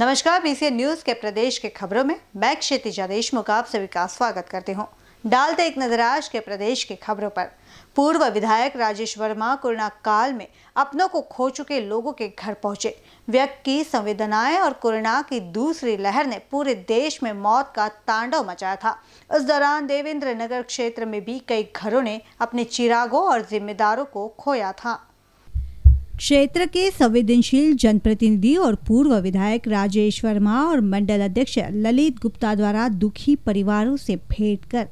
नमस्कार BCN news के प्रदेश के खबरों में मैं क्षितिजा देशमुख आप सभी का स्वागत करती हूँ डालते एक नजर आज के प्रदेश के खबरों पर पूर्व विधायक राजेश वर्मा कोरोना काल में अपनों को खो चुके लोगों के घर पहुंचे व्यक्ति की संवेदनाएं और कोरोना की दूसरी लहर ने पूरे देश में मौत का तांडव मचाया था इस दौरान देवेंद्र नगर क्षेत्र में भी कई घरों ने अपने चिरागों और जिम्मेदारों को खोया था क्षेत्र के संवेदनशील जनप्रतिनिधि और पूर्व विधायक राजेश वर्मा और मंडल अध्यक्ष ललित गुप्ता द्वारा दुखी परिवारों से भेंट कर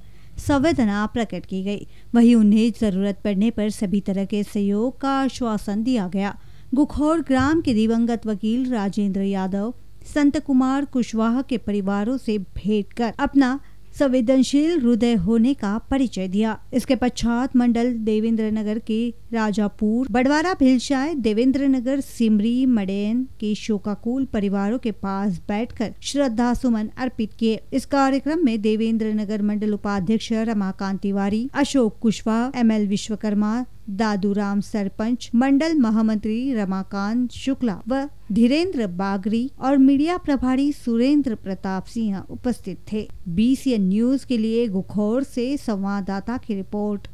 संवेदना प्रकट की गई वहीं उन्हें जरूरत पड़ने पर सभी तरह के सहयोग का आश्वासन दिया गया गुखौर ग्राम के दिवंगत वकील राजेंद्र यादव संत कुमार कुशवाहा के परिवारों से भेंट कर अपना संवेदनशील हृदय होने का परिचय दिया इसके पश्चात मंडल देवेंद्र नगर के राजापुर बड़वारा भिलशाय देवेंद्र नगर सिमरी मडेन के शोकाकुल परिवारों के पास बैठकर श्रद्धा सुमन अर्पित किए इस कार्यक्रम में देवेंद्र नगर मंडल उपाध्यक्ष रमा तिवारी अशोक कुशवाहा एम एल विश्वकर्मा दादूराम सरपंच मंडल महामंत्री रमाकांत शुक्ला व धीरेन्द्र बागरी और मीडिया प्रभारी सुरेंद्र प्रताप सिंह उपस्थित थे बीसीएन न्यूज के लिए गुखौर से संवाददाता की रिपोर्ट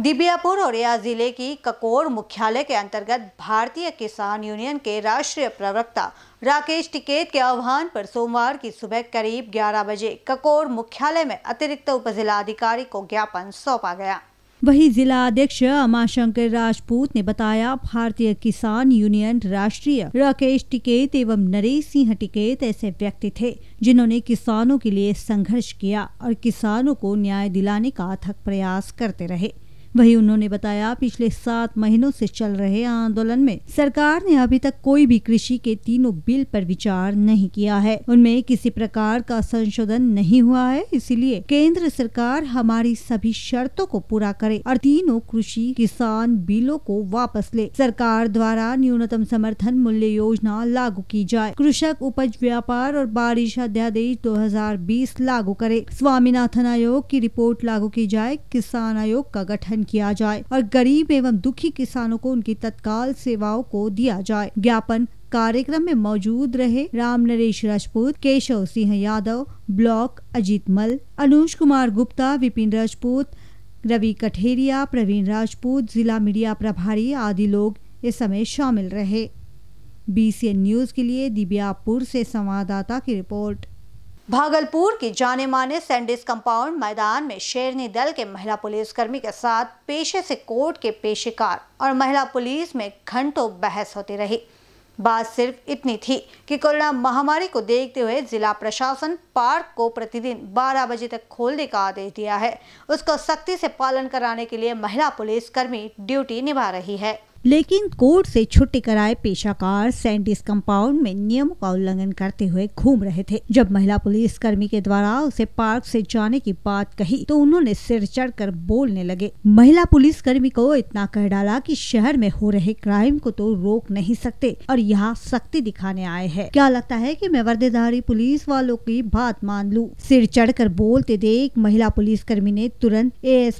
दिबियापुर और औरया जिले की ककोर मुख्यालय के अंतर्गत भारतीय किसान यूनियन के राष्ट्रीय प्रवक्ता राकेश टिकेत के आह्वान पर सोमवार की सुबह करीब 11 बजे ककोर मुख्यालय में अतिरिक्त उपजिलाधिकारी को ज्ञापन सौंपा गया वहीं जिला अध्यक्ष अमाशंकर राजपूत ने बताया भारतीय किसान यूनियन राष्ट्रीय राकेश टिकेत एवं नरेश सिंह टिकेत ऐसे व्यक्ति थे जिन्होंने किसानों के लिए संघर्ष किया और किसानों को न्याय दिलाने का अथक प्रयास करते रहे वहीं उन्होंने बताया पिछले सात महीनों से चल रहे आंदोलन में सरकार ने अभी तक कोई भी कृषि के तीनों बिल पर विचार नहीं किया है उनमें किसी प्रकार का संशोधन नहीं हुआ है इसीलिए केंद्र सरकार हमारी सभी शर्तों को पूरा करे और तीनों कृषि किसान बिलों को वापस ले सरकार द्वारा न्यूनतम समर्थन मूल्य योजना लागू की जाए कृषक उपज व्यापार और बारिश अध्यादेश 2020 लागू करे स्वामीनाथन आयोग की रिपोर्ट लागू की जाए किसान आयोग का गठन किया जाए और गरीब एवं दुखी किसानों को उनकी तत्काल सेवाओं को दिया जाए ज्ञापन कार्यक्रम में मौजूद रहे राम नरेश राजपूत केशव सिंह यादव ब्लॉक अजीत मल अनुज कुमार गुप्ता विपिन राजपूत रवि कठेरिया प्रवीण राजपूत जिला मीडिया प्रभारी आदि लोग इस समय शामिल रहे बी न्यूज के लिए दिव्यापुर से संवाददाता की रिपोर्ट भागलपुर की जाने माने सैंडिस कंपाउंड मैदान में शेरनी दल के महिला पुलिसकर्मी के साथ पेशे से कोर्ट के पेशेकार और महिला पुलिस में घंटों बहस होती रही बात सिर्फ इतनी थी कि कोरोना महामारी को देखते हुए जिला प्रशासन पार्क को प्रतिदिन 12 बजे तक खोलने का आदेश दिया है उसको सख्ती से पालन कराने के लिए महिला पुलिसकर्मी ड्यूटी निभा रही है लेकिन कोर्ट से छुट्टी कराए पेशाकार सैंडिस कंपाउंड में नियमों का उल्लंघन करते हुए घूम रहे थे जब महिला पुलिस कर्मी के द्वारा उसे पार्क से जाने की बात कही तो उन्होंने सिर चढ़कर बोलने लगे महिला पुलिस कर्मी को इतना कह डाला कि शहर में हो रहे क्राइम को तो रोक नहीं सकते और यहाँ सख्ती दिखाने आए है क्या लगता है की मैं वर्देधारी पुलिस वालों की बात मान लू सिर चढ़कर बोलते देख महिला पुलिस कर्मी ने तुरंत ए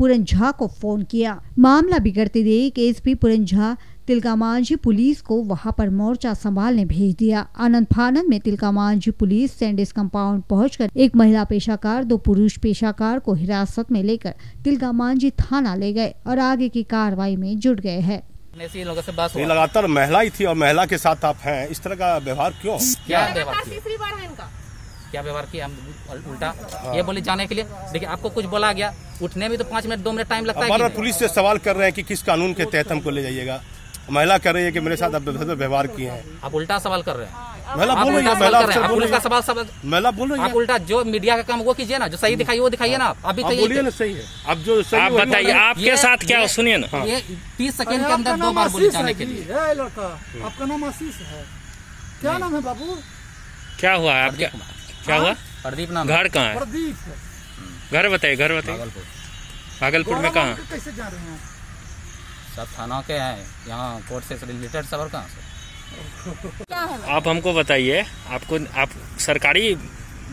पूरन झा को फोन किया मामला बिगड़ते देख पी पूरन झा तिलका मांझी पुलिस को वहां पर मोर्चा संभालने भेज दिया आनंद फानंद में तिलका मांझी पुलिस सैंडिस कंपाउंड पहुंचकर एक महिला पेशाकार दो पुरुष पेशाकार को हिरासत में लेकर तिलका मांझी थाना ले गए और आगे की कार्रवाई में जुट गए हैं लोगों से बात लगातार महिला ही थी और महिला के साथ आप हैं इस तरह का व्यवहार क्यों क्या व्यवहार तीसरी बार है इनका क्या व्यवहार किया हम उल्टा हाँ। ये बोले जाने के लिए देखिए आपको कुछ बोला गया उठने में तो पाँच मिनट दो मिनट टाइम लगता है पुलिस से सवाल कर रहे हैं कि किस कानून के तहत हमको ले जाइएगा महिला कह रही है कि मेरे साथ अब व्यवहार किए हैं आप उल्टा सवाल कर रहे हैं हाँ। महिला बोल रही है महिला उल्टा सवाल सवाल महिला बोल रही है आप उल्टा जो मीडिया का काम वो कीजिए ना जो सही हाँ। दिखाइए वो दिखाइए ना अभी तो बोलिए ना सही है अब जो सही आप बताइए आपके साथ क्या सुनिए ना ये तीस सेकंड के अंदर दो बार बोली जाने के लिए आपका नाम आशीष है क्या नाम है बाबू क्या हुआ है आपके क्या हुआ हाँ? प्रदीप नाम घर कहाँ है प्रदीप घर बताइए घर बताइए भागलपुर में कहाँ कैसे जा रहे हैं सब थाना के हैं यहाँ कोर्ट से रिलेटेड सब कहाँ से आप हमको बताइए आपको आप सरकारी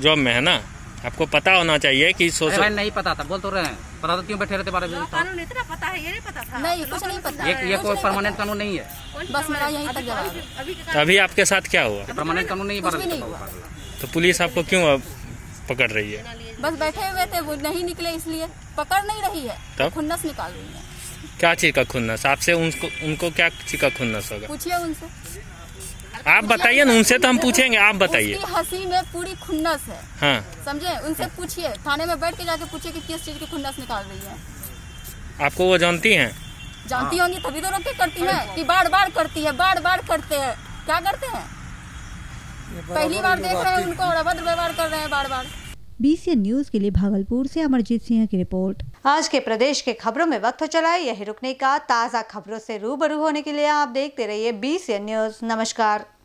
जॉब में है ना आपको पता होना चाहिए कि सोशल नहीं पता था बोल तो रहे हैं पता तो क्यों बैठे रहते बारे में कानून कानून इतना पता पता है ये नहीं पता था नहीं कुछ नहीं पता ये, ये कोई परमानेंट कानून नहीं है बस मेरा यही तक अभी आपके साथ क्या हुआ परमानेंट कानून नहीं बारे में तो पुलिस आपको क्यों अब पकड़ रही है बस बैठे हुए थे वो नहीं निकले इसलिए पकड़ नहीं रही है तो खुन्नस निकाल रही है क्या चीज का खुन्नस आपसे उनको उनको क्या चीज का खुन्नस होगा पूछिए उनसे आप बताइए ना उनसे तो हम पूछेंगे आप बताइए हंसी में पूरी खुन्नस है हाँ समझे उनसे पूछिए थाने में बैठ के जाके पूछिए कि किस चीज की खुन्नस निकाल रही है आपको वो जानती हैं जानती हाँ। होंगी तभी तो रोके करती है कि बार बार करती है बार बार करते हैं क्या करते हैं पहली बार देख रहे हैं उनको और अभद्र व्यवहार कर रहे हैं बार बार बी न्यूज के लिए भागलपुर से अमरजीत सिंह की रिपोर्ट आज के प्रदेश के खबरों में वक्त हो चला है यही रुकने का ताज़ा खबरों से रूबरू होने के लिए आप देखते रहिए बी न्यूज नमस्कार